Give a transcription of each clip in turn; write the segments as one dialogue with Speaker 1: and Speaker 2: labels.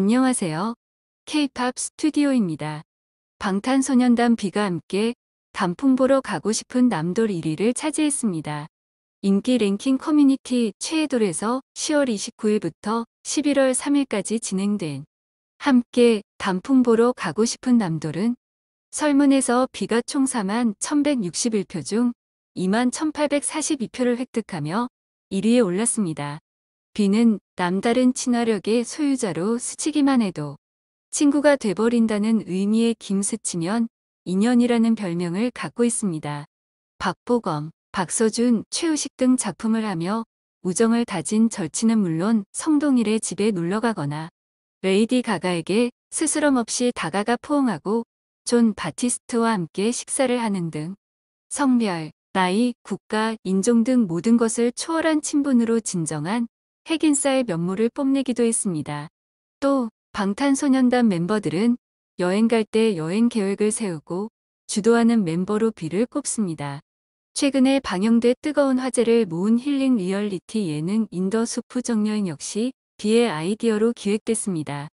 Speaker 1: 안녕하세요. K-팝 스튜디오입니다. 방탄소년단 비가 함께 단풍 보러 가고 싶은 남돌 1위를 차지했습니다. 인기 랭킹 커뮤니티 최애돌에서 10월 29일부터 11월 3일까지 진행된 함께 단풍 보러 가고 싶은 남돌은 설문에서 비가총 4만 1161표 중 2만 1842표를 획득하며 1위에 올랐습니다. B는 남다른 친화력의 소유자로 스치기만 해도 친구가 돼버린다는 의미의 김스치면 인연이라는 별명을 갖고 있습니다. 박보검, 박서준, 최우식 등 작품을 하며 우정을 다진 절친은 물론 성동일의 집에 놀러가거나 레이디 가가에게 스스럼 없이 다가가 포옹하고 존 바티스트와 함께 식사를 하는 등 성별, 나이, 국가, 인종 등 모든 것을 초월한 친분으로 진정한 핵인싸의 면모를 뽐내기도 했습니다. 또 방탄소년단 멤버들은 여행 갈 때 여행 계획을 세우고 주도하는 멤버로 비를 꼽습니다. 최근에 방영돼 뜨거운 화제를 모은 힐링 리얼리티 예능 인더 수프 정여인 역시 비의 아이디어로 기획됐습니다.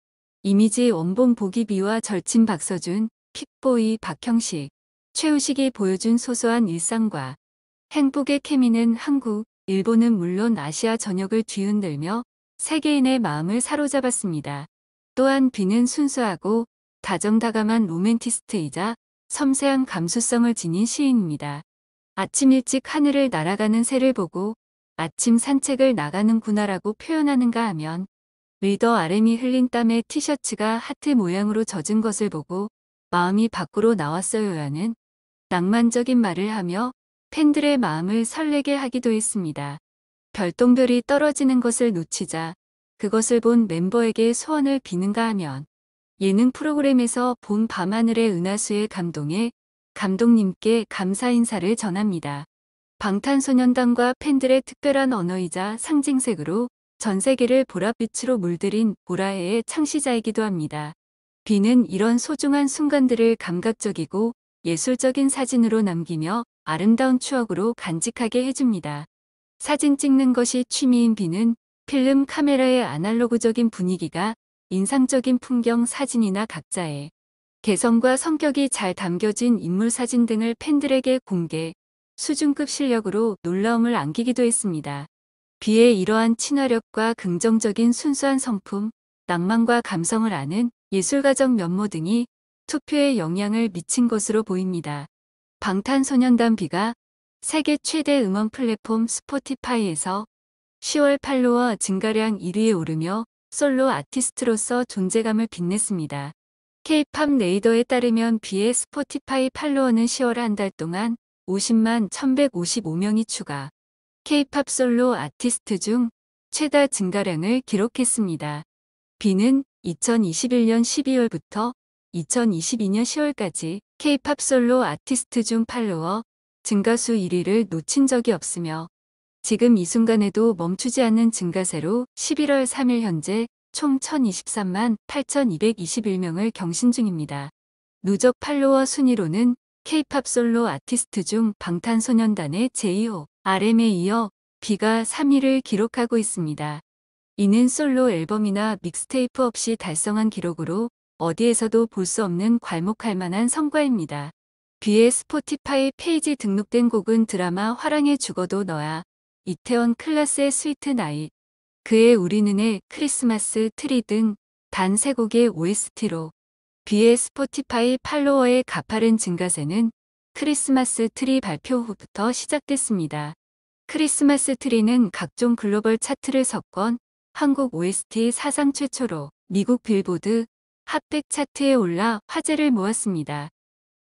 Speaker 1: 이미지 원본 보기비와 절친 박서준, 킥보이 박형식, 최우식이 보여준 소소한 일상과 행복의 케미는 한국, 일본은 물론 아시아 전역을 뒤흔들며 세계인의 마음을 사로잡았습니다. 또한 비는 순수하고 다정다감한 로맨티스트이자 섬세한 감수성을 지닌 시인입니다. 아침 일찍 하늘을 날아가는 새를 보고 아침 산책을 나가는구나라고 표현하는가 하면 리더 아름이 흘린 땀에 티셔츠가 하트 모양으로 젖은 것을 보고 마음이 밖으로 나왔어요라는 낭만적인 말을 하며 팬들의 마음을 설레게 하기도 했습니다. 별똥별이 떨어지는 것을 놓치자 그것을 본 멤버에게 소원을 비는가 하면 예능 프로그램에서 본 밤하늘의 은하수의 감동에 감독님께 감사 인사를 전합니다. 방탄소년단과 팬들의 특별한 언어이자 상징색으로 전 세계를 보랏빛으로 물들인 보라해의 창시자이기도 합니다. 비는 이런 소중한 순간들을 감각적이고 예술적인 사진으로 남기며 아름다운 추억으로 간직하게 해줍니다. 사진 찍는 것이 취미인 비는 필름 카메라의 아날로그적인 분위기가 인상적인 풍경 사진이나 각자의 개성과 성격이 잘 담겨진 인물 사진 등을 팬들에게 공개, 수준급 실력으로 놀라움을 안기기도 했습니다. 비의 이러한 친화력과 긍정적인 순수한 성품, 낭만과 감성을 아는 예술가적 면모 등이 투표에 영향을 미친 것으로 보입니다. 방탄소년단 비가 세계 최대 음원 플랫폼 스포티파이에서 10월 팔로워 증가량 1위에 오르며 솔로 아티스트로서 존재감을 빛냈습니다. 케이팝네이더에 따르면 비의 스포티파이 팔로워는 10월 한 달 동안 50만 1155명이 추가, 케이팝 솔로 아티스트 중 최다 증가량을 기록했습니다. 비는 2021년 12월부터 2022년 10월까지 K-팝 솔로 아티스트 중 팔로워 증가수 1위를 놓친 적이 없으며 지금 이 순간에도 멈추지 않는 증가세로 11월 3일 현재 총 1023만 8221명을 경신 중입니다. 누적 팔로워 순위로는 K-팝 솔로 아티스트 중 방탄소년단의 제이호 RM에 이어 B가 3위를 기록하고 있습니다. 이는 솔로 앨범이나 믹스테이프 없이 달성한 기록으로 어디에서도 볼 수 없는 괄목할 만한 성과입니다. 그의 스포티파이 페이지 등록된 곡은 드라마 화랑의 죽어도 너야, 이태원 클라스의 스위트 나잇, 그의 우리 눈의 크리스마스 트리 등 단 세 곡의 OST로 그의 스포티파이 팔로워의 가파른 증가세는 크리스마스 트리 발표 후부터 시작됐습니다. 크리스마스 트리는 각종 글로벌 차트를 석권 한국 OST 사상 최초로 미국 빌보드 핫백 차트에 올라 화제를 모았습니다.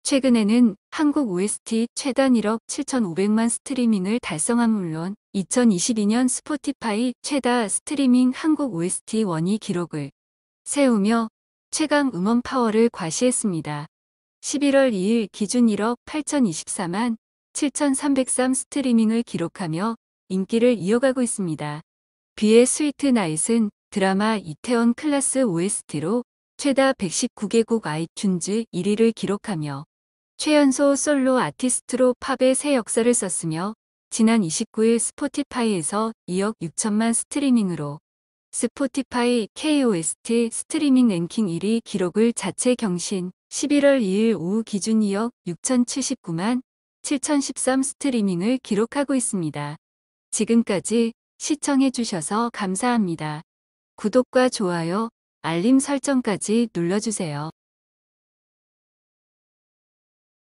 Speaker 1: 최근에는 한국 OST 최단 1억 7,500만 스트리밍을 달성한 물론 2022년 스포티파이 최다 스트리밍 한국 OST 1위 기록을 세우며 최강 음원 파워를 과시했습니다. 11월 2일 기준 1억 8,024만 7,303 스트리밍을 기록하며 인기를 이어가고 있습니다. 비의 스위트 나잇은 드라마 이태원 클라스 OST로 최다 119개국 아이튠즈 1위를 기록하며 최연소 솔로 아티스트로 팝의 새 역사를 썼으며 지난 29일 스포티파이에서 2억 6천만 스트리밍으로 스포티파이 KOST 스트리밍 랭킹 1위 기록을 자체 경신 11월 2일 오후 기준 2억 6,079만 7,013 스트리밍을 기록하고 있습니다. 지금까지 시청해주셔서 감사합니다. 구독과 좋아요, 알림 설정까지 눌러주세요.